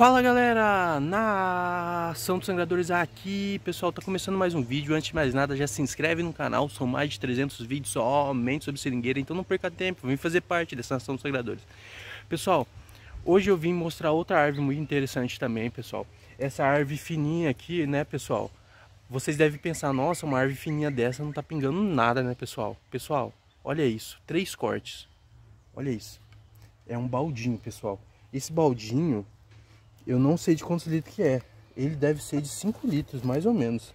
Fala galera, na Ação dos Sangradores aqui, pessoal, tá começando mais um vídeo, antes de mais nada já se inscreve no canal, são mais de 300 vídeos somente sobre seringueira, então não perca tempo, vem fazer parte dessa Ação dos Sangradores. Pessoal, hoje eu vim mostrar outra árvore muito interessante também, pessoal, essa árvore fininha aqui, né pessoal, vocês devem pensar, nossa, uma árvore fininha dessa não tá pingando nada, né pessoal? Pessoal, olha isso, três cortes, olha isso, é um baldinho, pessoal, esse baldinho eu não sei de quantos litros que é. Ele deve ser de 5 litros, mais ou menos.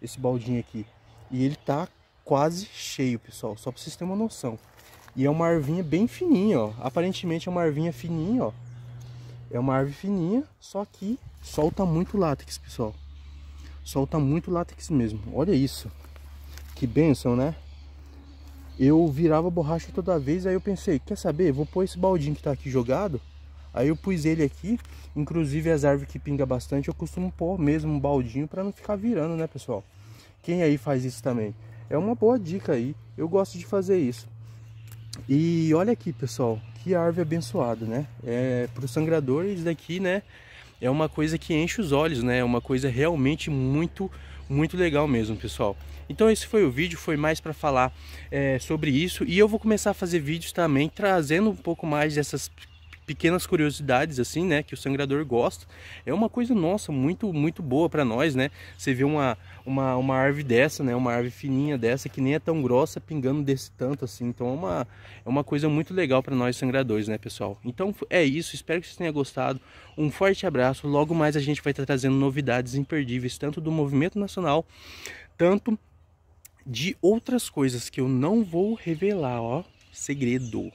Esse baldinho aqui. E ele tá quase cheio, pessoal. Só pra vocês terem uma noção. E é uma arvinha bem fininha, ó. Aparentemente é uma arvinha fininha, ó. É uma árvore fininha, só que solta muito látex, pessoal. Solta muito látex mesmo. Olha isso. Que bênção, né? Eu virava borracha toda vez, aí eu pensei, quer saber? Vou pôr esse baldinho que tá aqui jogado Aí eu pus ele aqui, inclusive as árvores que pinga bastante eu costumo pôr mesmo um baldinho para não ficar virando, né, pessoal? Quem aí faz isso também? É uma boa dica aí, eu gosto de fazer isso. E olha aqui, pessoal, que árvore abençoada, né? É, para os sangradores daqui, né? É uma coisa que enche os olhos, né? É uma coisa realmente muito, muito legal mesmo, pessoal. Então esse foi o vídeo, foi mais para falar é, sobre isso. E eu vou começar a fazer vídeos também, trazendo um pouco mais dessas pequenas curiosidades assim, né, que o sangrador gosta. É uma coisa nossa, muito muito boa para nós, né? Você vê uma uma uma árvore dessa, né, uma árvore fininha dessa que nem é tão grossa pingando desse tanto assim. Então é uma é uma coisa muito legal para nós sangradores, né, pessoal? Então é isso, espero que vocês tenham gostado. Um forte abraço. Logo mais a gente vai estar trazendo novidades imperdíveis tanto do movimento nacional, tanto de outras coisas que eu não vou revelar, ó, segredo.